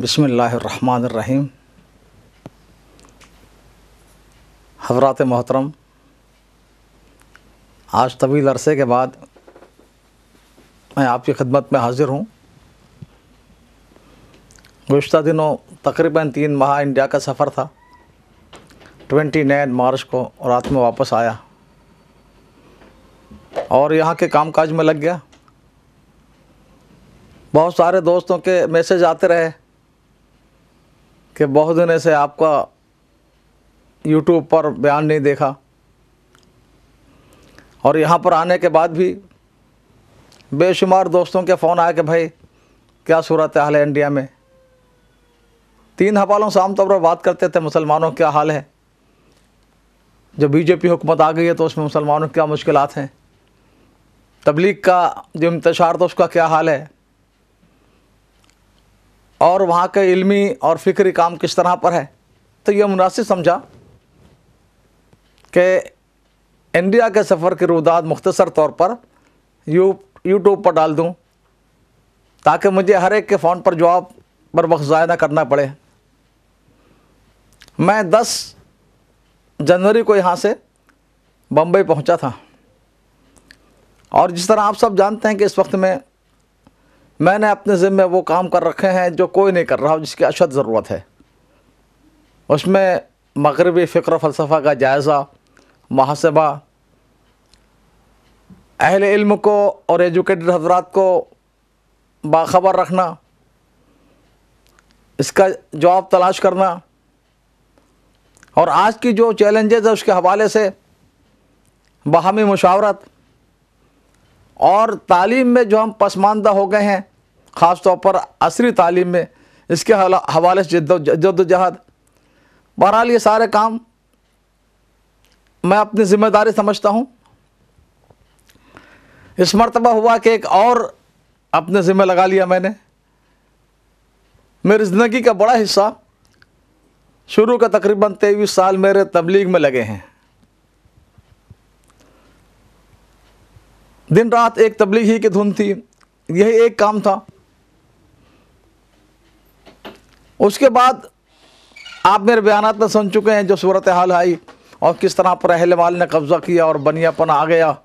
बसमीम हजरात मोहतरम आज तवील अरसे के बाद मैं आपकी खिदमत में हाज़िर हूँ गुज्त दिनों तकरीबन तीन माह इंडिया का सफ़र था ट्वेंटी नाइन मार्च को रात में वापस आया और यहाँ के कामकाज में लग गया बहुत सारे दोस्तों के मैसेज आते रहे कि बहुत दिन से आपका यूट्यूब पर बयान नहीं देखा और यहाँ पर आने के बाद भी बेशुमार दोस्तों के फ़ोन आया कि भाई क्या सूरत हाल है इंडिया में तीन हवालों से आमतौर पर बात करते थे मुसलमानों क्या हाल है जो बीजेपी हुकूमत आ गई है तो उसमें मुसलमानों की क्या मुश्किल हैं तबलीग का जो इंतजार था उसका क्या हाल है और वहाँ के इल्मी और फ़िक्री काम किस तरह पर है तो यह मुनासिब समझा कि इंडिया के सफ़र की रुदात मुख्तसर तौर पर यू यूट्यूब पर डाल दूँ ताकि मुझे हर एक के फ़ोन पर जवाब पर वक्त ज़ाय ना करना पड़े मैं 10 जनवरी को यहाँ से बम्बई पहुँचा था और जिस तरह आप सब जानते हैं कि इस वक्त में मैंने अपने ज़िम्मे वो काम कर रखे हैं जो कोई नहीं कर रहा हो जिसकी अशद ज़रूरत है उसमें मगरबी फ़िक्र फ़लसफ़ा का जायज़ा महासबा अहल इल्म को और एजुकेटेड हजरात को बाखबर रखना इसका जवाब तलाश करना और आज की जो चैलेंजेस है उसके हवाले से बाहमी मुशावरत और तालीम में जो हम पसमानदा हो गए हैं ख़ास तौर पर असरी तालीम में इसके हवाले से जद्दोजहद बहरहाल ये सारे काम मैं अपनी ज़िम्मेदारी समझता हूँ इस मरतबा हुआ कि एक और अपने ज़िम्मे लगा लिया मैंने मेरी ज़िंदगी का बड़ा हिस्सा शुरू का तकरीबन तेईस साल मेरे तबलीग में लगे हैं दिन रात एक तबलीग ही की धुन थी यही एक काम था उसके बाद आप मेरे बयान में सुन चुके हैं जो सूरत हाल आई और किस तरह पर अहलवाल ने कब्ज़ा किया और बनियापन आ गया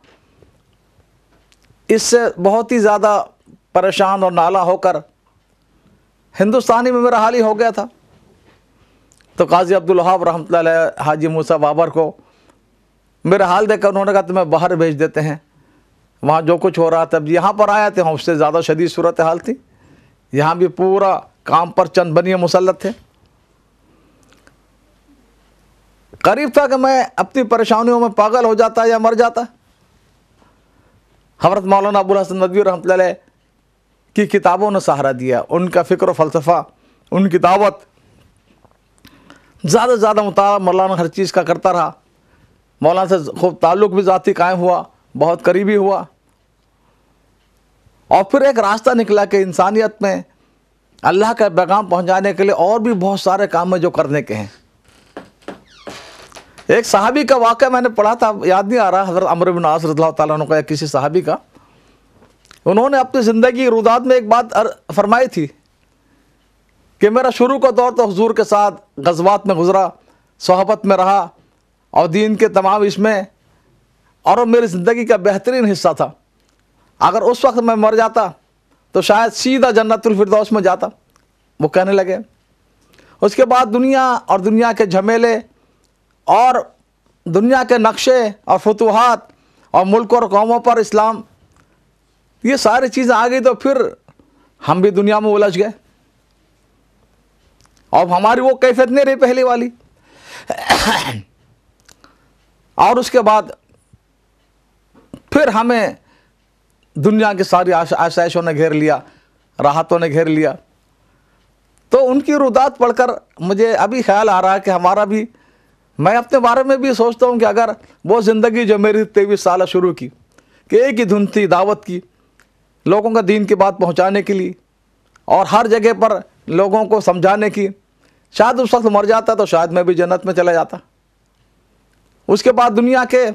इससे बहुत ही ज़्यादा परेशान और नाला होकर हिंदुस्तानी में मेरा हाल ही हो गया था तो काजी अब्दुल्हाब रहमत हाजी मूसा बाबर को मेरा हाल देखकर उन्होंने कहा तुम्हें बाहर भेज देते हैं वहाँ जो कुछ हो रहा था अब यहाँ पर आया थे हम उससे ज़्यादा शदीद सूरत हाल थी यहाँ भी पूरा काम पर चंद बनिए मुसलत थे करीब था कि मैं अपनी परेशानियों में पागल हो जाता या मर जाता हमरत मौलाना अबुल हसन नदवी रहमत की किताबों ने सहारा दिया उनका फ़िक्र फ़लसफ़ा उनकी दावत ज़्यादा से ज़्यादा मुताल मौलाना हर चीज़ का करता रहा मौलाना से खूब ताल्लुक़ भी ज़ाती कायम हुआ बहुत करीबी हुआ और फिर एक रास्ता निकला कि इंसानियत में अल्लाह का पैगाम पहुंचाने के लिए और भी बहुत सारे काम है जो करने के हैं एक सहाबी का वाक़ मैंने पढ़ा था याद नहीं आ रहा हज़रत अमर बिन आस रद्ला का या किसी साहबी का उन्होंने अपनी ज़िंदगी रुदात में एक बात फरमाई थी कि मेरा शुरू का दौर तो हजूर के साथ गजबात में गुज़रा सोहबत में रहा और दीन के तमाम इसमें और मेरी ज़िंदगी का बेहतरीन हिस्सा था अगर उस वक्त मैं मर जाता तो शायद सीधा जन्नतुल फिरदौस में जाता वो कहने लगे उसके बाद दुनिया और दुनिया के झमेले और दुनिया के नक्शे और फतूहत और मुल्क और कौमों पर इस्लाम ये सारी चीज़ें आ गई तो फिर हम भी दुनिया में उलझ गए और हमारी वो कैफियत नहीं रही पहले वाली और उसके बाद फिर हमें दुनिया की सारी आशाइशों ने घेर लिया राहतों ने घेर लिया तो उनकी रुदात पढ़कर मुझे अभी ख्याल आ रहा है कि हमारा भी मैं अपने बारे में भी सोचता हूँ कि अगर वो ज़िंदगी जो मेरी तेईस साल शुरू की कि एक ही धुन थी दावत की लोगों का दीन की बात पहुँचाने के लिए और हर जगह पर लोगों को समझाने की शायद उस वक्त मर जाता तो शायद मैं भी जन्नत में चला जाता उसके बाद दुनिया के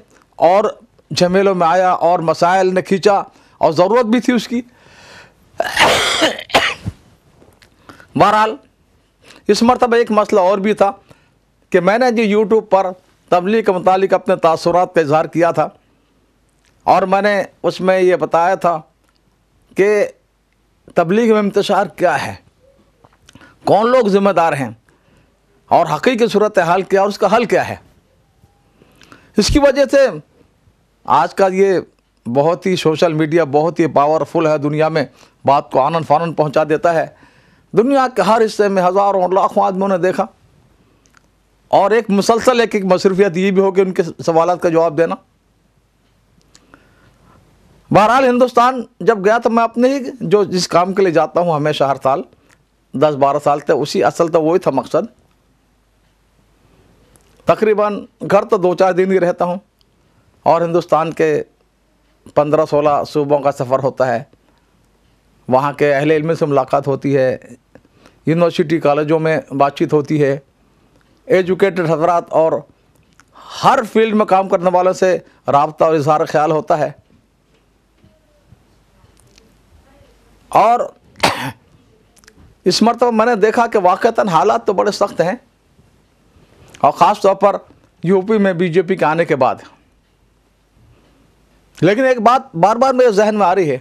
और झमेलों में आया और मसाइल ने खींचा और ज़रूरत भी थी उसकी बहरहाल इस मरतब एक मसला और भी था कि मैंने जो यूट्यूब पर तबलीग के मतलब अपने तासरात का इजहार किया था और मैंने उसमें ये बताया था कि तबलीग में इंतजार क्या है कौन लोग ज़िम्मेदार हैं और हकीकी सूरत हाल क्या और उसका हल क्या है इसकी वजह से आज का ये बहुत ही सोशल मीडिया बहुत ही पावरफुल है दुनिया में बात को आनंद फानंद पहुंचा देता है दुनिया के हर हिस्से में हज़ारों लाखों आदमियों ने देखा और एक मुसलसल एक एक मसरूफियत ये भी हो कि उनके सवाल का जवाब देना बहरहाल हिंदुस्तान जब गया तो मैं अपने ही जो जिस काम के लिए जाता हूँ हमेशा हर साल दस बारह साल तक उसी असल तो वही था मकसद तकरीबन घर तो दो चार दिन ही रहता हूँ और हिंदुस्तान के पंद्रह सोलह सूबों का सफ़र होता है वहाँ के अहले इल्म से मुलाकात होती है यूनिवर्सिटी कॉलेजों में बातचीत होती है एजुकेटेड हजरात और हर फील्ड में काम करने वालों से रबता और इजहार ख्याल होता है और इस मरतब मैंने देखा कि वाक़ता हालात तो बड़े सख्त हैं और ख़ास तौर पर यूपी में बीजेपी के आने के बाद लेकिन एक बात बार बार मेरे जहन में आ रही है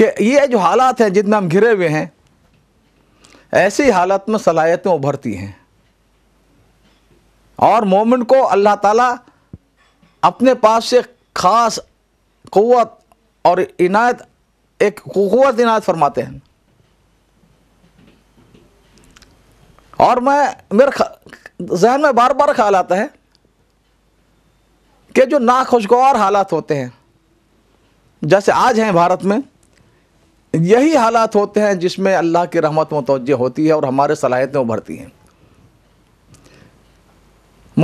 कि ये जो हालात हैं जितने हम घिरे हुए हैं ऐसी हालत में सलाहियतें उभरती हैं और मोमिन को अल्लाह ताला अपने पास से ख़ास क़वत और इनायत एक क़वत इनायत फरमाते हैं और मैं मेरे जहन में बार बार ख्याल आता है के जो नाखुशगवार हालात होते हैं जैसे आज हैं भारत में यही हालात होते हैं जिसमें अल्लाह की रहमत मतवज होती है और हमारे सलाहियतें उभरती हैं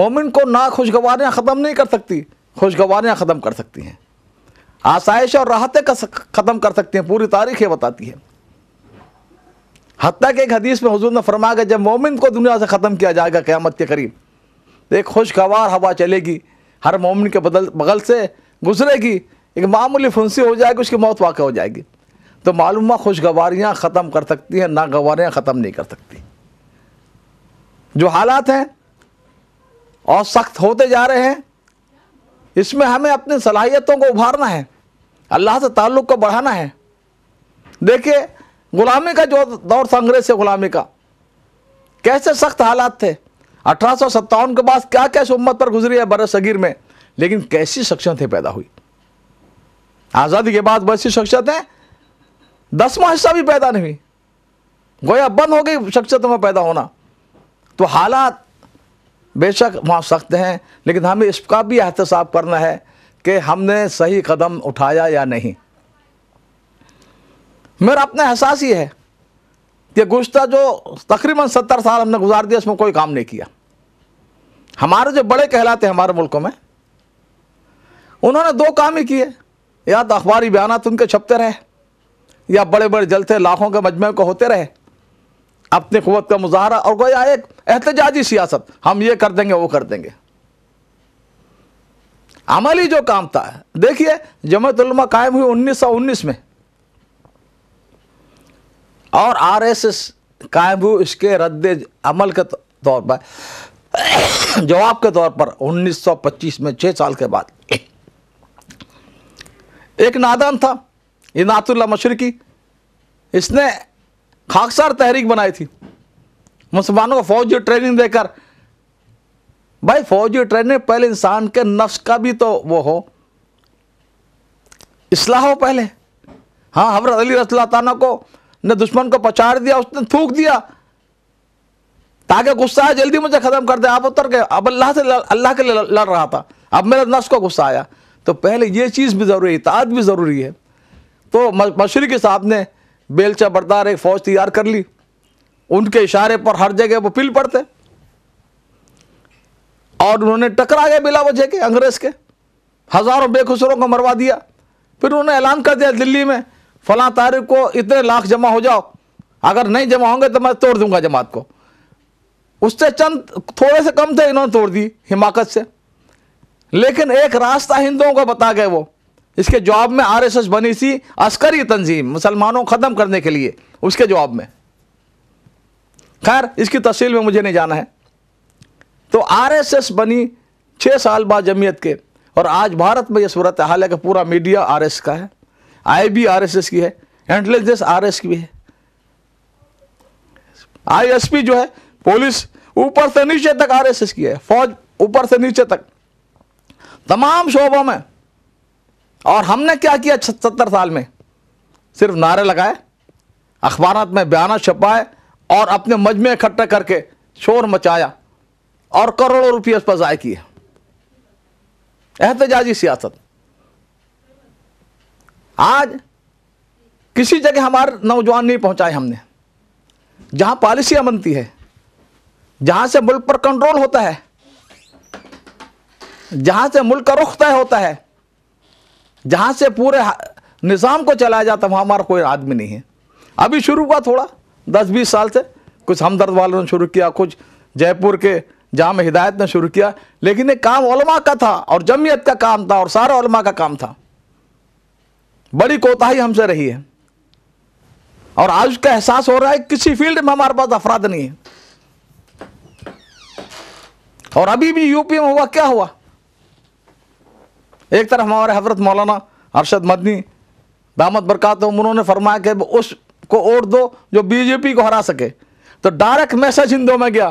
मोमिन को खुशगवारियाँ ख़त्म नहीं कर सकती खुशगवारियाँ ख़त्म कर सकती हैं आसाइश और राहतें ख़त्म कर सकती हैं पूरी तारीख ये बताती है हती कि एक हदीस में हजूर ने फरमाया जब मोमिन को दुनिया से ख़त्म किया जाएगा क़्यामत के करीब तो एक खुशगवार हवा चलेगी हर मोमिन के बदल बगल से गुजरेगी एक मामूली फुंसी हो जाएगी उसकी मौत वाक़ हो जाएगी तो मालूम खुशगवारियाँ ख़त्म कर सकती हैं नागवारियाँ ख़त्म नहीं कर सकती जो हालात हैं और सख्त होते जा रहे हैं इसमें हमें अपनी सलाहियतों को उभारना है अल्लाह से ताल्लुक़ को बढ़ाना है देखिए गुलामी का जो दौर था अंग्रेज से गुलामी का कैसे सख्त हालात थे अठारह के बाद क्या क्या उम्मत पर गुजरी है बरस सगीर में लेकिन कैसी शख्सियतें पैदा हुई आज़ादी के बाद वैसी शख्सियतें दसवा हिस्सा भी पैदा नहीं हुई गोया बंद हो गई शख्सियतों में पैदा होना तो हालात बेशक वहाँ सख्त हैं लेकिन हमें इसका भी एहतसाब करना है कि हमने सही कदम उठाया या नहीं मेरा अपना एहसास ही है ये गुज्तर जो तकरीबन सत्तर साल हमने गुजार दिया इसमें कोई काम नहीं किया हमारे जो बड़े कहलाते हैं हमारे मुल्कों में उन्होंने दो काम ही किए या तो अखबारी बयान तो उनके छपते रहे या बड़े बड़े जलते लाखों के मजमे को होते रहे अपनी कुत का मुजाहरा और गोया एक एहतजाजी सियासत हम ये कर देंगे वो कर देंगे अमली जो काम था देखिए जमतलमा कायम हुई उन्नीस सौ उन्नीस में और आरएसएस कायम हुई इसके रद्द अमल के तौर पर जवाब के तौर पर 1925 में छः साल के बाद एक नादान था ये नातुल्ला मशरकी इसने खाकसार तहरीक बनाई थी मुसलमानों को फौजी ट्रेनिंग देकर भाई फौजी ट्रेनिंग पहले इंसान के नफ्स का भी तो वो हो इसलाह हो पहले हाँ हबरत अली रसल्ला को ने दुश्मन को पछाड़ दिया उसने थूक दिया ताकि गुस्सा आया जल्दी मुझे ख़त्म कर दे आप उतर गए अब अल्लाह से अल्लाह के लिए लड़ रहा था अब मेरे नस को गुस्सा आया तो पहले ये चीज़ भी ज़रूरी है भी ज़रूरी है तो मशरक़ी साहब ने बेलचा बरदार एक फ़ौज तैयार कर ली उनके इशारे पर हर जगह वो पिल पड़ते और उन्होंने टकरा गया बिला वजह के अंग्रेज़ के हज़ारों बेखुसरों को मरवा दिया फिर उन्होंने ऐलान कर दिया दिल्ली में फला तारीख को इतने लाख जमा हो जाओ अगर नहीं जमा होंगे तो मैं तोड़ दूंगा जमात को उससे चंद थोड़े से कम थे इन्होंने तोड़ दी हिमाकत से लेकिन एक रास्ता हिंदुओं को बता गए वो इसके जवाब में आरएसएस बनी सी अस्करी तंजीम मुसलमानों को ख़त्म करने के लिए उसके जवाब में खैर इसकी तफसील में मुझे नहीं जाना है तो आरएसएस बनी छः साल बाद जमीयत के और आज भारत में यह सूरत हाल है कि पूरा मीडिया एस का है I B R S S की है इंटेलिजेंस आर एस की भी है आईएसपी जो है पुलिस ऊपर से नीचे तक आरएसएस की है फौज ऊपर से नीचे तक तमाम शोबों में और हमने क्या किया सत्तर साल में सिर्फ नारे लगाए अखबार में बयान छपाए और अपने मजमे इकट्ठा करके शोर मचाया और करोड़ों रुपये उस पर ज़ाय किए एहतजाजी सियासत आज किसी जगह हमारे नौजवान नहीं पहुंचाए हमने जहां पॉलिसियां बनती है जहां से मुल्क पर कंट्रोल होता है जहां से मुल्क का रुख तय होता है जहां से पूरे निज़ाम को चलाया जाता वहाँ हमारा कोई आदमी नहीं है अभी शुरू हुआ थोड़ा दस बीस साल से कुछ हमदर्द वालों ने शुरू किया कुछ जयपुर के जाम हिदायत ने शुरू किया लेकिन ये काम का था और जमीयत का काम था और सारा का काम था बड़ी कोताही हमसे रही है और आज का एहसास हो रहा है किसी फील्ड में हमारे पास अफराध नहीं है और अभी भी यूपी में हुआ क्या हुआ एक तरफ हमारे हजरत मौलाना अरशद मदनी दामद बरकत उन्होंने फरमाया कि उस को वोट दो जो बीजेपी को हरा सके तो डायरेक्ट मैसेज हिंदुओं में गया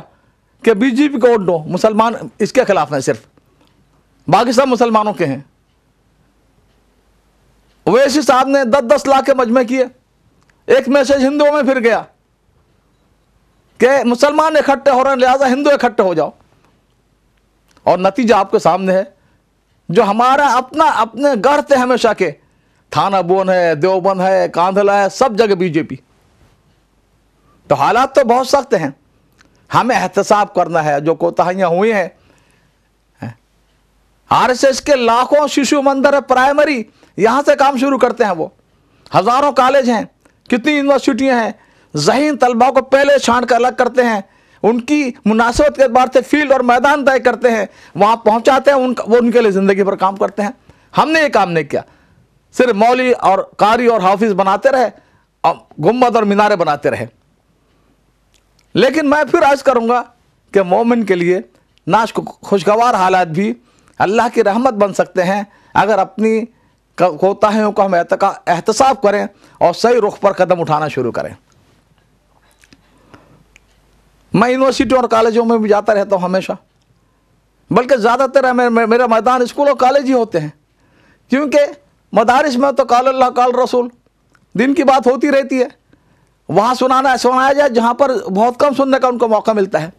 कि बीजेपी को वोट दो मुसलमान इसके खिलाफ हैं सिर्फ बाकी सब मुसलमानों के हैं ओवैसी साहब ने दस दस लाख के मजमे किए एक मैसेज हिंदुओं में फिर गया कि मुसलमान इकट्ठे हो रहे हैं लिहाजा हिंदू इकट्ठे हो जाओ और नतीजा आपके सामने है जो हमारा अपना अपने गढ़ थे हमेशा के थाना बोन है देवबंद है कांधला है सब जगह बीजेपी तो हालात तो बहुत सख्त हैं हमें एहतसाब करना है जो कोताहियाँ हुई हैं आर एस एस के लाखों शिशु मंदिर है प्राइमरी यहाँ से काम शुरू करते हैं वो हज़ारों कॉलेज हैं कितनी यूनिवर्सिटियाँ हैं जहीन तलबा को पहले छाट कर अलग करते हैं उनकी मुनासिबत के अखबार से फील्ड और मैदान तय करते हैं वहाँ पहुँचाते हैं उनका वो उनके लिए ज़िंदगी पर काम करते हैं हमने ये काम नहीं किया सिर्फ मौली और कारी और हाफिज बनाते रहे और गुम्बद और मीनारे बनाते रहे लेकिन मैं फिर आज करूँगा कि मोमिन के लिए नाश खुशगवार हालात भी अल्लाह की रहमत बन सकते हैं अगर अपनी होता है उनका हम एहतसाब करें और सही रुख पर कदम उठाना शुरू करें मैं यूनिवर्सिटी और कॉलेजों में भी जाता रहता हूँ हमेशा बल्कि ज़्यादातर मेरे, मेरा मैदान स्कूल और कॉलेज ही होते हैं क्योंकि मदारस में तो काल अल्लाह काल रसूल दिन की बात होती रहती है वहाँ सुनाना सुनाया जाए जहाँ पर बहुत कम सुनने का उनको मौका मिलता है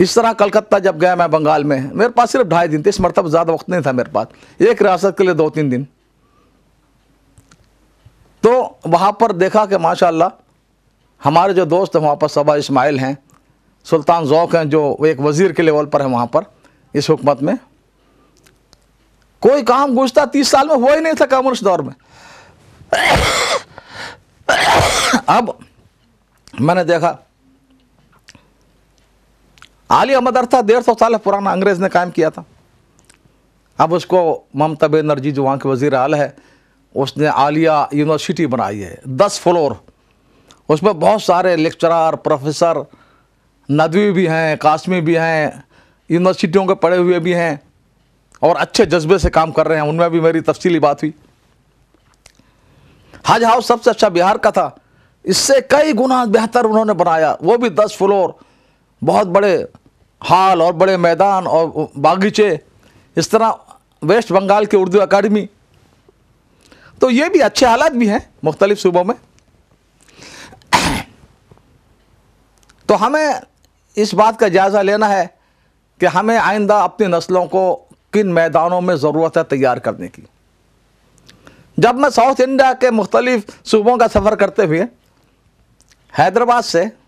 इस तरह कलकत्ता जब गया मैं बंगाल में मेरे पास सिर्फ ढाई दिन थे इस मरतब ज़्यादा वक्त नहीं था मेरे पास एक रियासत के लिए दो तीन दिन तो वहाँ पर देखा कि माशाल्लाह हमारे जो दोस्त हैं वहाँ पर सबा इस्माइल हैं सुल्तान जौक हैं जो एक वज़ीर के लेवल पर हैं वहाँ पर इस हुकूमत में कोई काम गुजता तीस साल में हुआ ही नहीं था कम्युनिस्ट दौर में अब मैंने देखा आलिया मदरसा डेढ़ सौ साल पुराना अंग्रेज़ ने कायम किया था अब उसको ममता बनर्जी जो वहाँ के वजीर आल है उसने आलिया यूनिवर्सिटी बनाई है दस फ्लोर उसमें बहुत सारे लेक्चरार प्रोफेसर नदवी भी हैं कासमी भी हैं यूनिवर्सिटियों के पढ़े हुए भी हैं और अच्छे जज्बे से काम कर रहे हैं उनमें भी मेरी तफसीली बात हुई हज हाउस सबसे अच्छा बिहार का था इससे कई गुना बेहतर उन्होंने बनाया वो भी दस फ्लोर बहुत बड़े हाल और बड़े मैदान और बागीचे इस तरह वेस्ट बंगाल के उर्दू अकाडमी तो ये भी अच्छे हालात भी हैं मुख्तलिफ सूबों में तो हमें इस बात का जायज़ा लेना है कि हमें आइंदा अपनी नस्लों को किन मैदानों में ज़रूरत है तैयार करने की जब मैं साउथ इंडिया के मुख्तलिफ सूबों का सफ़र करते हुए हैदराबाद से